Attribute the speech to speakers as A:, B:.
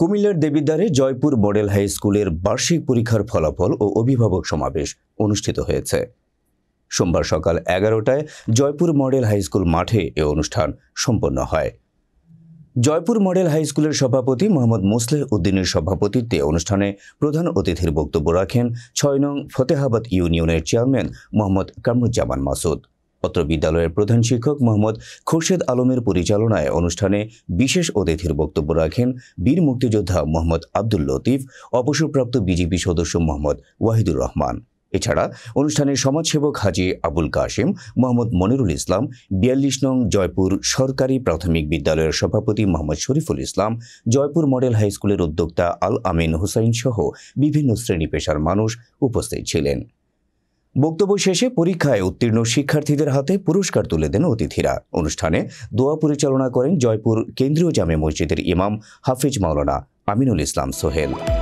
A: কুমিল্লার দেবিদ্বারে Jaipur model high স্কুলের বার্ষিক পরীক্ষার ফলাফল ও অভিভাবক সমাবেশ অনুষ্ঠিত হয়েছে সোমবার সকাল এগারোটায় জয়পুর মডেল হাই স্কুল মাঠে এ অনুষ্ঠান সম্পন্ন হয় জয়পুর মডেল হাই স্কুলের সভাপতি মোহাম্মদ মোসলেহ উদ্দিনের সভাপতিত্বে অনুষ্ঠানে প্রধান অতিথির বক্তব্য রাখেন ছয় নং ফতেহাবাদ ইউনিয়নের চেয়ারম্যান মোহাম্মদ কামরুজ্জামান মাসুদ অত্র বিদ্যালয়ের প্রধান শিক্ষক মোহাম্মদ খোরশেদ আলমের পরিচালনায় অনুষ্ঠানে বিশেষ অতিথির বক্তব্য রাখেন বীর মুক্তিযোদ্ধা মোহাম্মদ আব্দুল লতিফ অবসরপ্রাপ্ত বিজেপি সদস্য মোহাম্মদ ওয়াহিদুর রহমান এছাড়া অনুষ্ঠানে সমাজসেবক হাজী আবুল কাশিম মোহাম্মদ মনিরুল ইসলাম বিয়াল্লিশ নং জয়পুর সরকারি প্রাথমিক বিদ্যালয়ের সভাপতি মোহাম্মদ শরীফুল ইসলাম জয়পুর মডেল হাই স্কুলের উদ্যোক্তা আল আমিন হুসাইন সহ বিভিন্ন শ্রেণী পেশার মানুষ উপস্থিত ছিলেন বক্তব্য শেষে পরীক্ষায় উত্তীর্ণ শিক্ষার্থীদের হাতে পুরস্কার তুলে দেন অতিথিরা অনুষ্ঠানে দোয়া পরিচালনা করেন জয়পুর কেন্দ্রীয় জামে মসজিদের ইমাম হাফিজ মাওলানা আমিনুল ইসলাম সোহেল